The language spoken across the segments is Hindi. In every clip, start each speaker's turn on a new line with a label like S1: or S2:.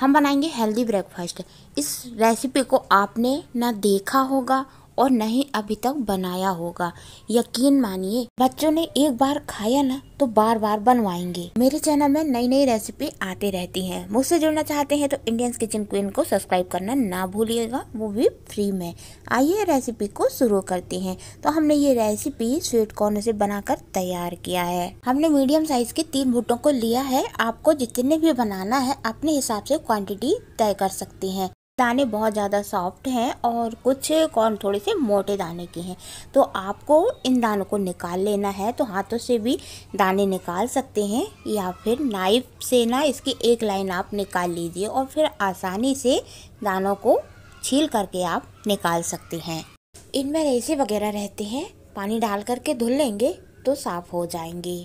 S1: हम बनाएंगे हेल्दी ब्रेकफास्ट इस रेसिपी को आपने ना देखा होगा और नहीं अभी तक बनाया होगा यकीन मानिए बच्चों ने एक बार खाया ना तो बार बार बनवाएंगे मेरे चैनल में नई नई रेसिपी आती रहती हैं मुझसे जुड़ना चाहते हैं तो इंडियंस किचन क्वीन को सब्सक्राइब करना ना भूलिएगा वो भी फ्री में आइए रेसिपी को शुरू करते हैं तो हमने ये रेसिपी स्वीट कॉर्न से बनाकर तैयार किया है हमने मीडियम साइज के तीन भुट्टों को लिया है आपको जितने भी बनाना है अपने हिसाब से क्वांटिटी तय कर सकते हैं दाने बहुत ज़्यादा सॉफ्ट हैं और कुछ कॉर्न थोड़े से मोटे दाने के हैं तो आपको इन दानों को निकाल लेना है तो हाथों से भी दाने निकाल सकते हैं या फिर नाइफ से ना इसकी एक लाइन आप निकाल लीजिए और फिर आसानी से दानों को छील करके आप निकाल सकते हैं इनमें रेसे वगैरह रहते हैं पानी डाल करके धुल लेंगे तो साफ़ हो जाएंगे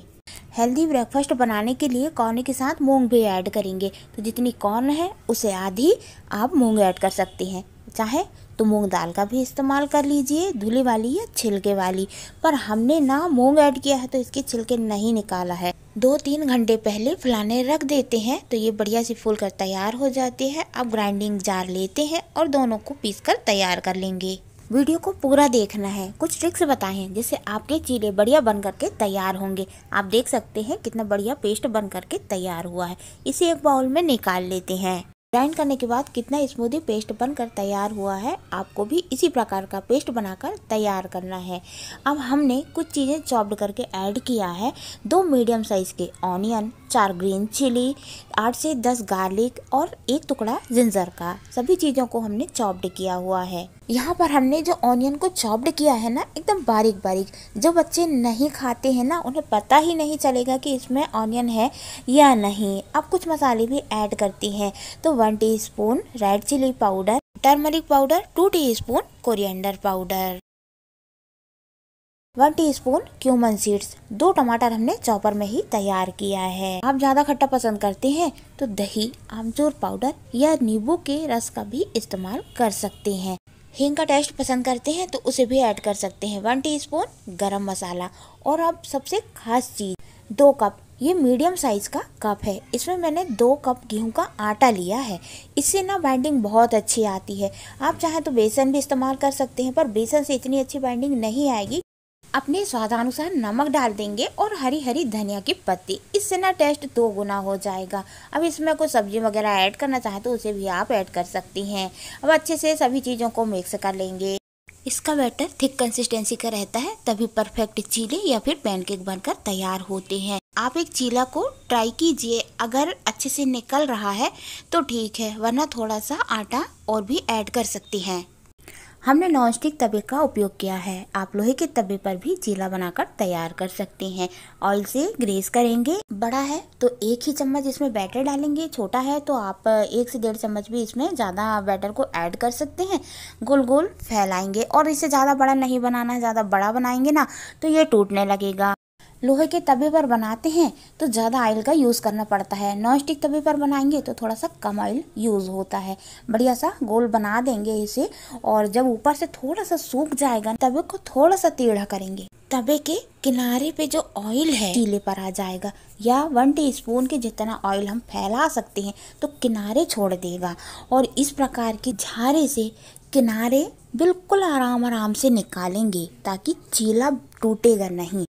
S1: हेल्दी ब्रेकफास्ट बनाने के लिए कॉर्न के साथ मूंग भी ऐड करेंगे तो जितनी कॉर्न है उसे आधी आप मूंग ऐड कर सकते हैं चाहे तो मूंग दाल का भी इस्तेमाल कर लीजिए धुले वाली या छिलके वाली पर हमने ना मूंग ऐड किया है तो इसके छिलके नहीं निकाला है दो तीन घंटे पहले फुलाने रख देते हैं तो ये बढ़िया सी फूल कर तैयार हो जाती है अब ग्राइंडिंग जार लेते हैं और दोनों को पीस कर तैयार कर लेंगे वीडियो को पूरा देखना है कुछ ट्रिक्स बताए हैं जिससे आपके चीले बढ़िया बन करके तैयार होंगे आप देख सकते हैं कितना बढ़िया पेस्ट बन करके तैयार हुआ है इसे एक बाउल में निकाल लेते हैं ग्राइंड करने के बाद कितना स्मूदी पेस्ट बनकर तैयार हुआ है आपको भी इसी प्रकार का पेस्ट बनाकर तैयार करना है अब हमने कुछ चीज़ें चॉप्ड करके ऐड किया है दो मीडियम साइज़ के ऑनियन चार ग्रीन चिली आठ से दस गार्लिक और एक टुकड़ा जिंजर का सभी चीज़ों को हमने चॉप्ड किया हुआ है यहाँ पर हमने जो ऑनियन को चॉप्ड किया है ना एकदम बारीक बारीक जो बच्चे नहीं खाते हैं ना उन्हें पता ही नहीं चलेगा कि इसमें ऑनियन है या नहीं अब कुछ मसाले भी ऐड करती हैं तो one teaspoon red chilli powder turmeric powder two teaspoon coriander powder one teaspoon cumin seeds दो टमाटर हमने चॉपर में ही तैयार किया है आप ज़्यादा खट्टा पसंद करते हैं तो दही आमचूर पाउडर या नींबू के रस का भी इस्तेमाल कर सकते हैं हींग का टेस्ट पसंद करते हैं तो उसे भी ऐड कर सकते हैं वन टीस्पून गरम मसाला और अब सबसे खास चीज़ दो कप ये मीडियम साइज़ का कप है इसमें मैंने दो कप गेहूं का आटा लिया है इससे ना बाइंडिंग बहुत अच्छी आती है आप चाहें तो बेसन भी इस्तेमाल कर सकते हैं पर बेसन से इतनी अच्छी बाइंडिंग नहीं आएगी अपने स्वादानुसार नमक डाल देंगे और हरी हरी धनिया की पत्ती इससे ना टेस्ट दो गुना हो जाएगा अब इसमें कुछ सब्जी वगैरह ऐड करना चाहे तो उसे भी आप ऐड कर सकती हैं अब अच्छे से सभी चीज़ों को मिक्स कर लेंगे इसका बैटर थिक कंसिस्टेंसी का रहता है तभी परफेक्ट चीले या फिर पैनकेक बनकर तैयार होते हैं आप एक चीला को ट्राई कीजिए अगर अच्छे से निकल रहा है तो ठीक है वरना थोड़ा सा आटा और भी ऐड कर सकती हैं हमने नॉनस्टिक तवे का उपयोग किया है आप लोहे के तवे पर भी चीला बनाकर तैयार कर सकते हैं ऑयल से ग्रेस करेंगे बड़ा है तो एक ही चम्मच इसमें बैटर डालेंगे छोटा है तो आप एक से डेढ़ चम्मच भी इसमें ज़्यादा बैटर को ऐड कर सकते हैं गोल गोल फैलाएंगे और इसे ज़्यादा बड़ा नहीं बनाना है ज़्यादा बड़ा बनाएंगे ना तो ये टूटने लगेगा लोहे के तवे पर बनाते हैं तो ज़्यादा ऑयल का यूज़ करना पड़ता है नॉन स्टिक तवे पर बनाएंगे तो थोड़ा सा कम ऑयल यूज़ होता है बढ़िया सा गोल बना देंगे इसे और जब ऊपर से थोड़ा सा सूख जाएगा तवे को थोड़ा सा टेढ़ा करेंगे तवे के किनारे पे जो ऑयल है चीले पर आ जाएगा या वन टी स्पून के जितना ऑयल हम फैला सकते हैं तो किनारे छोड़ देगा और इस प्रकार के झारे से किनारे बिल्कुल आराम आराम से निकालेंगे ताकि चीला टूटेगा नहीं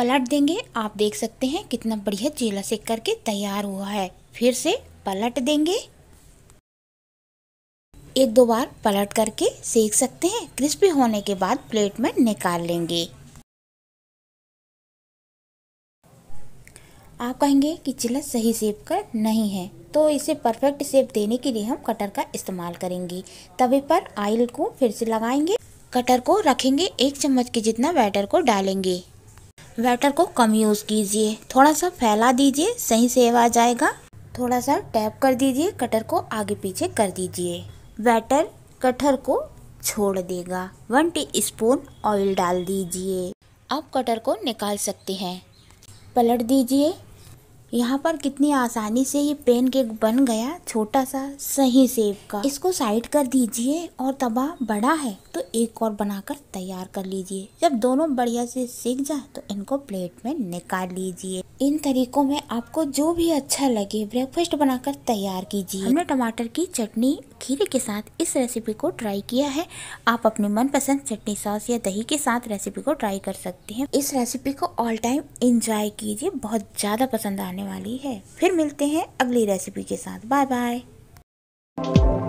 S1: पलट देंगे आप देख सकते हैं कितना बढ़िया चीला सेक करके तैयार हुआ है फिर से पलट देंगे एक दो बार पलट करके सेक सकते हैं क्रिस्पी होने के बाद प्लेट में निकाल लेंगे आप कहेंगे कि चिल्ला सही सेप का नहीं है तो इसे परफेक्ट सेप देने के लिए हम कटर का इस्तेमाल करेंगे तवे पर आयल को फिर से लगाएंगे कटर को रखेंगे एक चम्मच के जितना बैटर को डालेंगे बैटर को कम यूज़ कीजिए थोड़ा सा फैला दीजिए सही सेव आ जाएगा थोड़ा सा टैप कर दीजिए कटर को आगे पीछे कर दीजिए बैटर कटर को छोड़ देगा वन टी स्पून ऑयल डाल दीजिए आप कटर को निकाल सकते हैं पलट दीजिए यहाँ पर कितनी आसानी से ये पेन केक बन गया छोटा सा सही सेब का इसको साइड कर दीजिए और तवा बड़ा है तो एक और बनाकर तैयार कर लीजिए जब दोनों बढ़िया से सीख जाए तो इनको प्लेट में निकाल लीजिए इन तरीकों में आपको जो भी अच्छा लगे ब्रेकफास्ट बनाकर तैयार कीजिए हमने टमाटर की चटनी खीरे के साथ इस रेसिपी को ट्राई किया है आप अपने मनपसंद चटनी सॉस या दही के साथ रेसिपी को ट्राई कर सकते हैं इस रेसिपी को ऑल टाइम इंजॉय कीजिए बहुत ज़्यादा पसंद आने वाली है फिर मिलते हैं अगली रेसिपी के साथ बाय बाय